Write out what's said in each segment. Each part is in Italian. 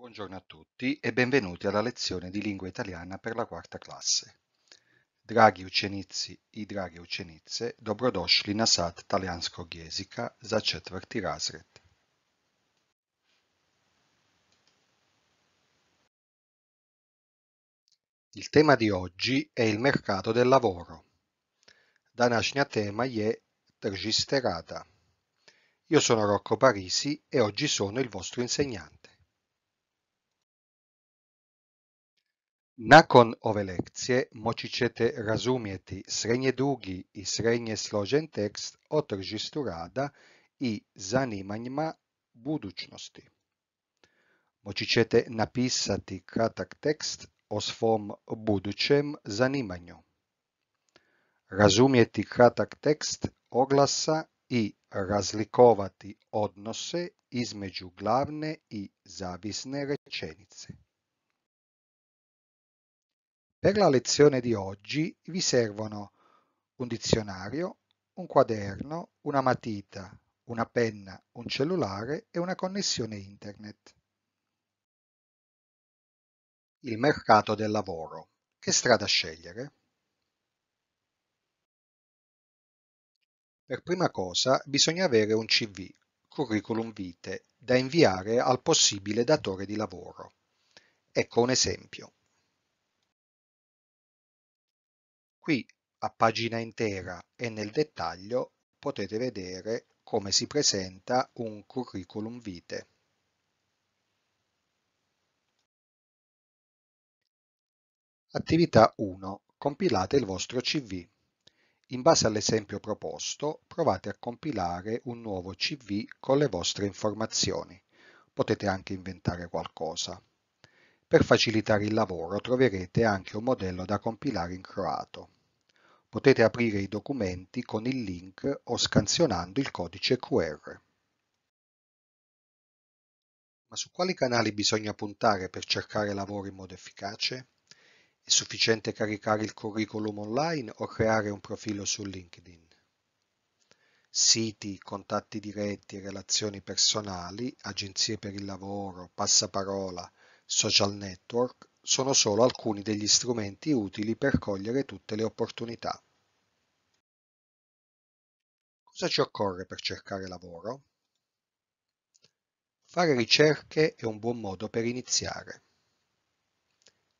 Buongiorno a tutti e benvenuti alla lezione di lingua italiana per la quarta classe. Draghi ucenizi i draghi ucenizze, dobrodošli na sat talijanskog jezika za četvrti razred. Il tema di oggi è il mercato del lavoro. Današnja tema je tržište rada. Io sono Rocco Parisi e oggi sono il vostro insegnante. Nakon ove lekcije moći ćete razumjeti srednje dugi i srednje složen tekst o tržištu rada i zanimanjima budućnosti. Moći ćete napisati kratak tekst o svom budućem zanimanju. Razumjeti kratak tekst oglasa i razlikovati odnose između glavne i zavisne rečenice. Per la lezione di oggi vi servono un dizionario, un quaderno, una matita, una penna, un cellulare e una connessione internet. Il mercato del lavoro. Che strada scegliere? Per prima cosa bisogna avere un CV, curriculum vitae, da inviare al possibile datore di lavoro. Ecco un esempio. Qui a pagina intera e nel dettaglio potete vedere come si presenta un curriculum vitae. Attività 1. Compilate il vostro CV. In base all'esempio proposto, provate a compilare un nuovo CV con le vostre informazioni. Potete anche inventare qualcosa. Per facilitare il lavoro troverete anche un modello da compilare in croato. Potete aprire i documenti con il link o scansionando il codice QR. Ma su quali canali bisogna puntare per cercare lavoro in modo efficace? È sufficiente caricare il curriculum online o creare un profilo su LinkedIn? Siti, contatti diretti, relazioni personali, agenzie per il lavoro, passaparola, social network sono solo alcuni degli strumenti utili per cogliere tutte le opportunità. Cosa ci occorre per cercare lavoro? Fare ricerche è un buon modo per iniziare.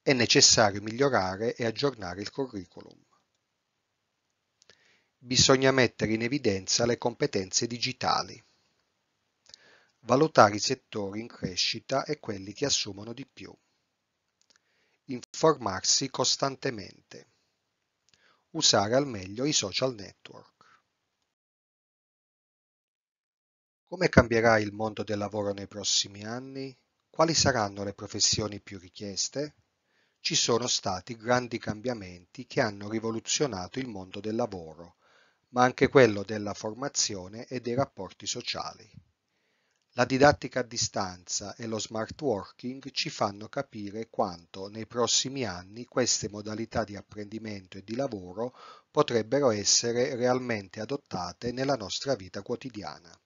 È necessario migliorare e aggiornare il curriculum. Bisogna mettere in evidenza le competenze digitali. Valutare i settori in crescita e quelli che assumono di più. Informarsi costantemente. Usare al meglio i social network. Come cambierà il mondo del lavoro nei prossimi anni? Quali saranno le professioni più richieste? Ci sono stati grandi cambiamenti che hanno rivoluzionato il mondo del lavoro, ma anche quello della formazione e dei rapporti sociali. La didattica a distanza e lo smart working ci fanno capire quanto nei prossimi anni queste modalità di apprendimento e di lavoro potrebbero essere realmente adottate nella nostra vita quotidiana.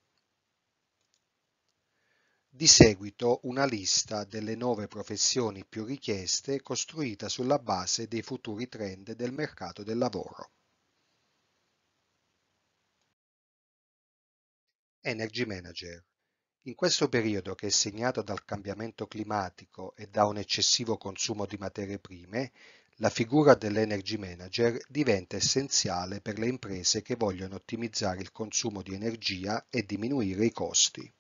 Di seguito una lista delle nove professioni più richieste costruita sulla base dei futuri trend del mercato del lavoro. Energy Manager in questo periodo, che è segnato dal cambiamento climatico e da un eccessivo consumo di materie prime, la figura dell'energy manager diventa essenziale per le imprese che vogliono ottimizzare il consumo di energia e diminuire i costi.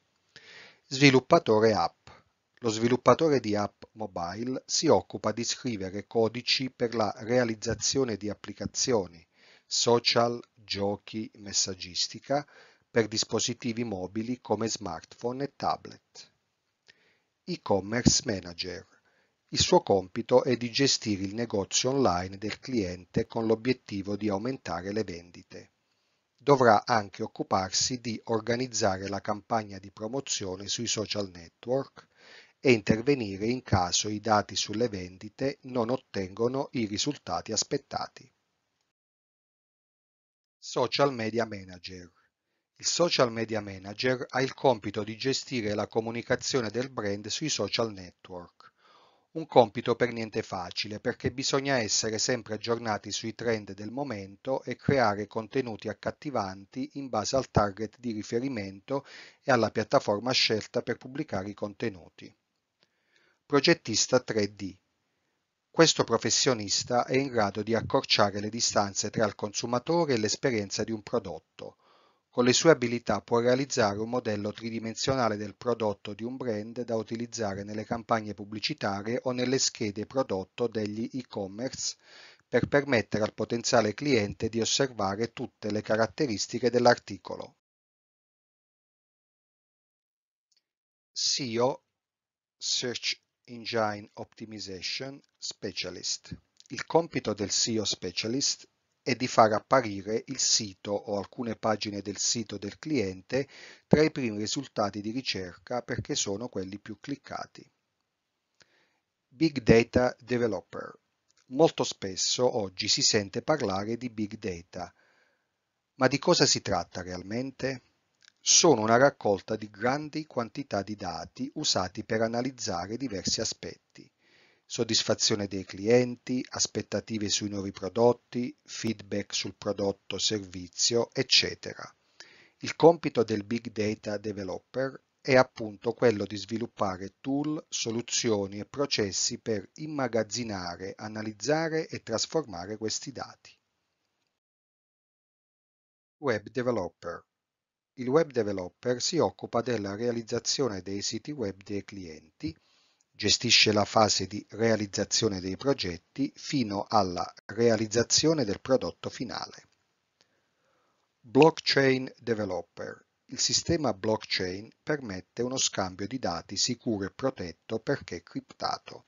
Sviluppatore app. Lo sviluppatore di app mobile si occupa di scrivere codici per la realizzazione di applicazioni, social, giochi, messaggistica per dispositivi mobili come smartphone e tablet. E-commerce Manager. Il suo compito è di gestire il negozio online del cliente con l'obiettivo di aumentare le vendite. Dovrà anche occuparsi di organizzare la campagna di promozione sui social network, e intervenire in caso i dati sulle vendite non ottengono i risultati aspettati. Social Media Manager il social media manager ha il compito di gestire la comunicazione del brand sui social network. Un compito per niente facile perché bisogna essere sempre aggiornati sui trend del momento e creare contenuti accattivanti in base al target di riferimento e alla piattaforma scelta per pubblicare i contenuti. Progettista 3D questo professionista è in grado di accorciare le distanze tra il consumatore e l'esperienza di un prodotto, con le sue abilità può realizzare un modello tridimensionale del prodotto di un brand da utilizzare nelle campagne pubblicitarie o nelle schede prodotto degli e-commerce per permettere al potenziale cliente di osservare tutte le caratteristiche dell'articolo. SEO Search Engine Optimization Specialist Il compito del SEO Specialist e di far apparire il sito o alcune pagine del sito del cliente tra i primi risultati di ricerca perché sono quelli più cliccati. Big Data Developer. Molto spesso oggi si sente parlare di Big Data, ma di cosa si tratta realmente? Sono una raccolta di grandi quantità di dati usati per analizzare diversi aspetti soddisfazione dei clienti, aspettative sui nuovi prodotti, feedback sul prodotto servizio, eccetera. Il compito del Big Data Developer è appunto quello di sviluppare tool, soluzioni e processi per immagazzinare, analizzare e trasformare questi dati. Web Developer Il web developer si occupa della realizzazione dei siti web dei clienti Gestisce la fase di realizzazione dei progetti fino alla realizzazione del prodotto finale. Blockchain Developer il sistema blockchain permette uno scambio di dati sicuro e protetto perché criptato.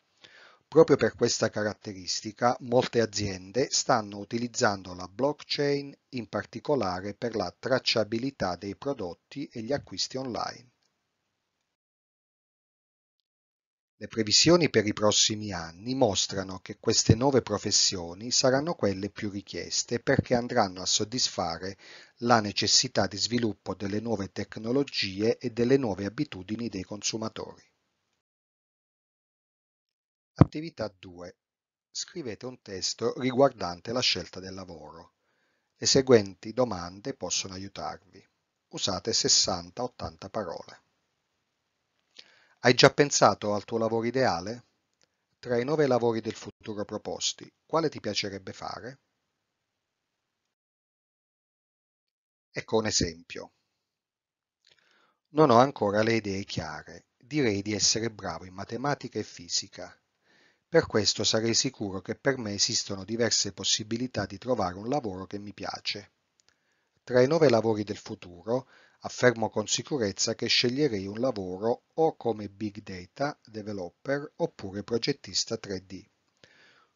Proprio per questa caratteristica molte aziende stanno utilizzando la blockchain in particolare per la tracciabilità dei prodotti e gli acquisti online. Le previsioni per i prossimi anni mostrano che queste nuove professioni saranno quelle più richieste perché andranno a soddisfare la necessità di sviluppo delle nuove tecnologie e delle nuove abitudini dei consumatori. Attività 2. Scrivete un testo riguardante la scelta del lavoro. Le seguenti domande possono aiutarvi. Usate 60-80 parole. Hai già pensato al tuo lavoro ideale? Tra i nove lavori del futuro proposti, quale ti piacerebbe fare? Ecco un esempio. Non ho ancora le idee chiare, direi di essere bravo in matematica e fisica. Per questo sarei sicuro che per me esistono diverse possibilità di trovare un lavoro che mi piace. Tra i nove lavori del futuro, Affermo con sicurezza che sceglierei un lavoro o come big data developer oppure progettista 3D.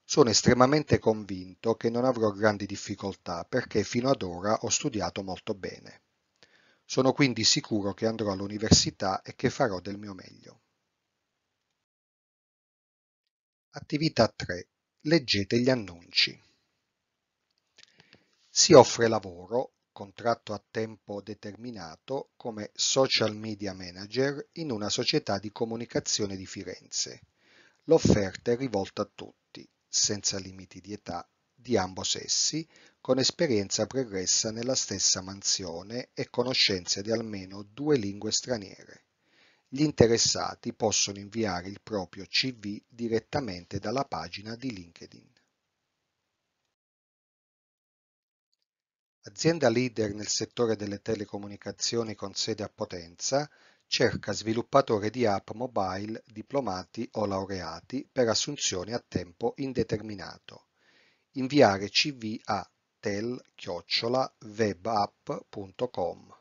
Sono estremamente convinto che non avrò grandi difficoltà perché fino ad ora ho studiato molto bene. Sono quindi sicuro che andrò all'università e che farò del mio meglio. Attività 3. Leggete gli annunci. Si offre lavoro contratto a tempo determinato come social media manager in una società di comunicazione di Firenze. L'offerta è rivolta a tutti, senza limiti di età, di ambo sessi, con esperienza pregressa nella stessa mansione e conoscenze di almeno due lingue straniere. Gli interessati possono inviare il proprio CV direttamente dalla pagina di LinkedIn. Azienda leader nel settore delle telecomunicazioni con sede a Potenza, cerca sviluppatore di app mobile diplomati o laureati per assunzioni a tempo indeterminato. Inviare CV a tel-webapp.com.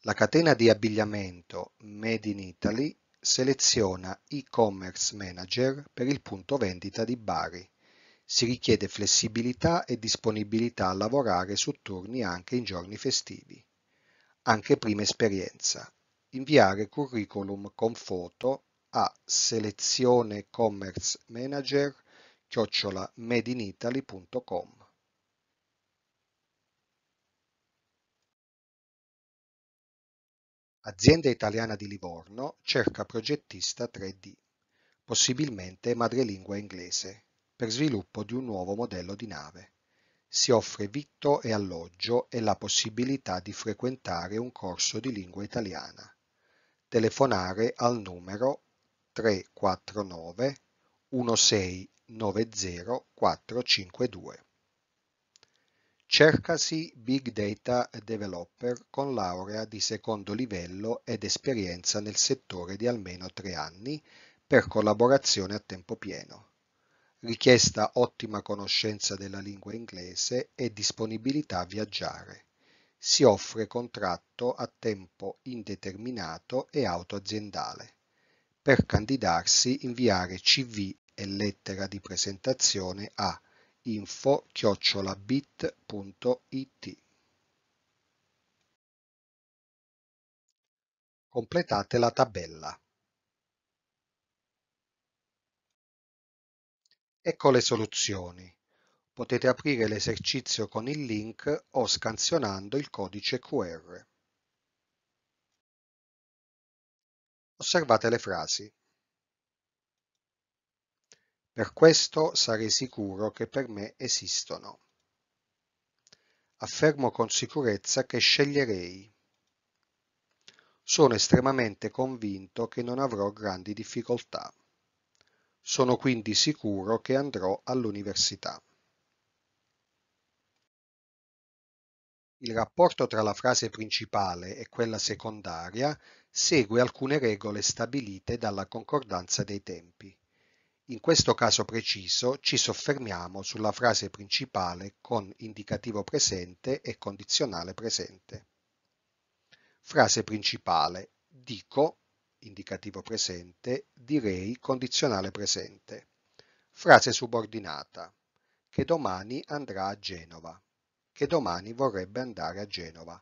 La catena di abbigliamento Made in Italy seleziona e-commerce manager per il punto vendita di Bari. Si richiede flessibilità e disponibilità a lavorare su turni anche in giorni festivi. Anche prima esperienza. Inviare curriculum con foto a selezione commerce manager chiocciola Azienda italiana di Livorno cerca progettista 3D, possibilmente madrelingua inglese per sviluppo di un nuovo modello di nave. Si offre vitto e alloggio e la possibilità di frequentare un corso di lingua italiana. Telefonare al numero 349 1690 452. Cercasi Big Data Developer con laurea di secondo livello ed esperienza nel settore di almeno tre anni per collaborazione a tempo pieno richiesta ottima conoscenza della lingua inglese e disponibilità a viaggiare. Si offre contratto a tempo indeterminato e autoaziendale. Per candidarsi inviare CV e lettera di presentazione a info-bit.it. Completate la tabella. Ecco le soluzioni: potete aprire l'esercizio con il link o scansionando il codice QR. Osservate le frasi. Per questo sarei sicuro che per me esistono. Affermo con sicurezza che sceglierei. Sono estremamente convinto che non avrò grandi difficoltà. Sono quindi sicuro che andrò all'università. Il rapporto tra la frase principale e quella secondaria segue alcune regole stabilite dalla concordanza dei tempi. In questo caso preciso ci soffermiamo sulla frase principale con indicativo presente e condizionale presente. Frase principale. Dico indicativo presente, direi condizionale presente. Frase subordinata. Che domani andrà a Genova. Che domani vorrebbe andare a Genova.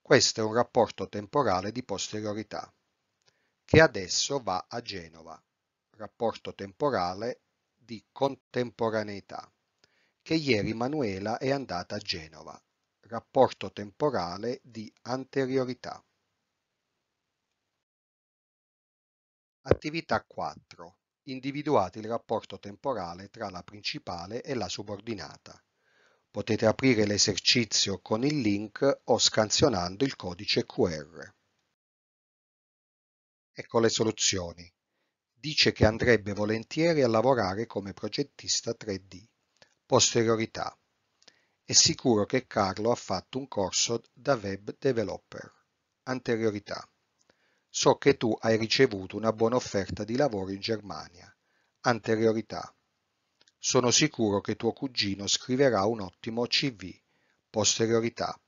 Questo è un rapporto temporale di posteriorità. Che adesso va a Genova. Rapporto temporale di contemporaneità. Che ieri Manuela è andata a Genova. Rapporto temporale di anteriorità. Attività 4. individuate il rapporto temporale tra la principale e la subordinata. Potete aprire l'esercizio con il link o scansionando il codice QR. Ecco le soluzioni. Dice che andrebbe volentieri a lavorare come progettista 3D. Posteriorità. È sicuro che Carlo ha fatto un corso da web developer. Anteriorità. So che tu hai ricevuto una buona offerta di lavoro in Germania. Anteriorità. Sono sicuro che tuo cugino scriverà un ottimo CV. Posteriorità.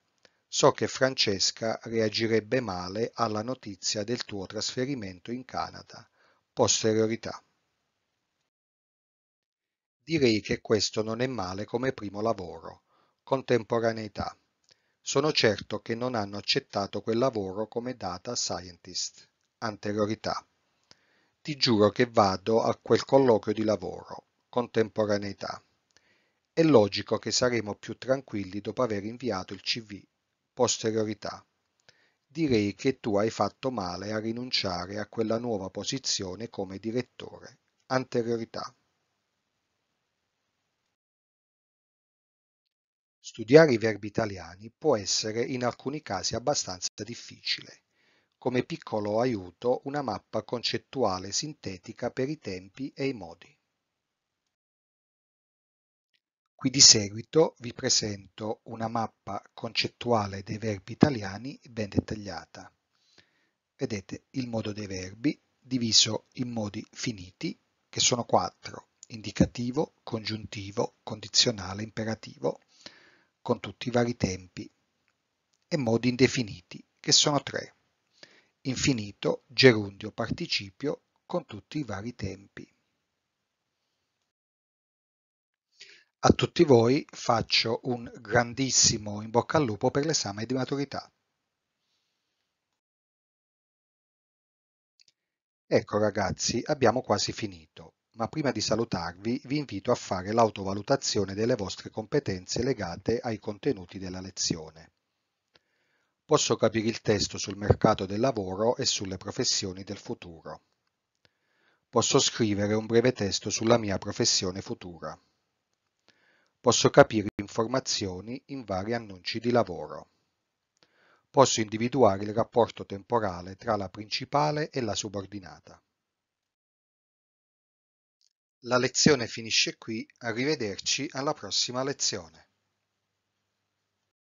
So che Francesca reagirebbe male alla notizia del tuo trasferimento in Canada. Posteriorità. Direi che questo non è male come primo lavoro. Contemporaneità. Sono certo che non hanno accettato quel lavoro come data scientist, anteriorità. Ti giuro che vado a quel colloquio di lavoro, contemporaneità. È logico che saremo più tranquilli dopo aver inviato il CV, posteriorità. Direi che tu hai fatto male a rinunciare a quella nuova posizione come direttore, anteriorità. Studiare i verbi italiani può essere in alcuni casi abbastanza difficile. Come piccolo aiuto una mappa concettuale sintetica per i tempi e i modi. Qui di seguito vi presento una mappa concettuale dei verbi italiani ben dettagliata. Vedete il modo dei verbi diviso in modi finiti, che sono quattro, indicativo, congiuntivo, condizionale, imperativo, con tutti i vari tempi e modi indefiniti, che sono tre. Infinito, gerundio, participio con tutti i vari tempi. A tutti voi faccio un grandissimo in bocca al lupo per l'esame di maturità. Ecco ragazzi, abbiamo quasi finito ma prima di salutarvi vi invito a fare l'autovalutazione delle vostre competenze legate ai contenuti della lezione. Posso capire il testo sul mercato del lavoro e sulle professioni del futuro. Posso scrivere un breve testo sulla mia professione futura. Posso capire informazioni in vari annunci di lavoro. Posso individuare il rapporto temporale tra la principale e la subordinata la lezione finisce qui, arrivederci alla prossima lezione.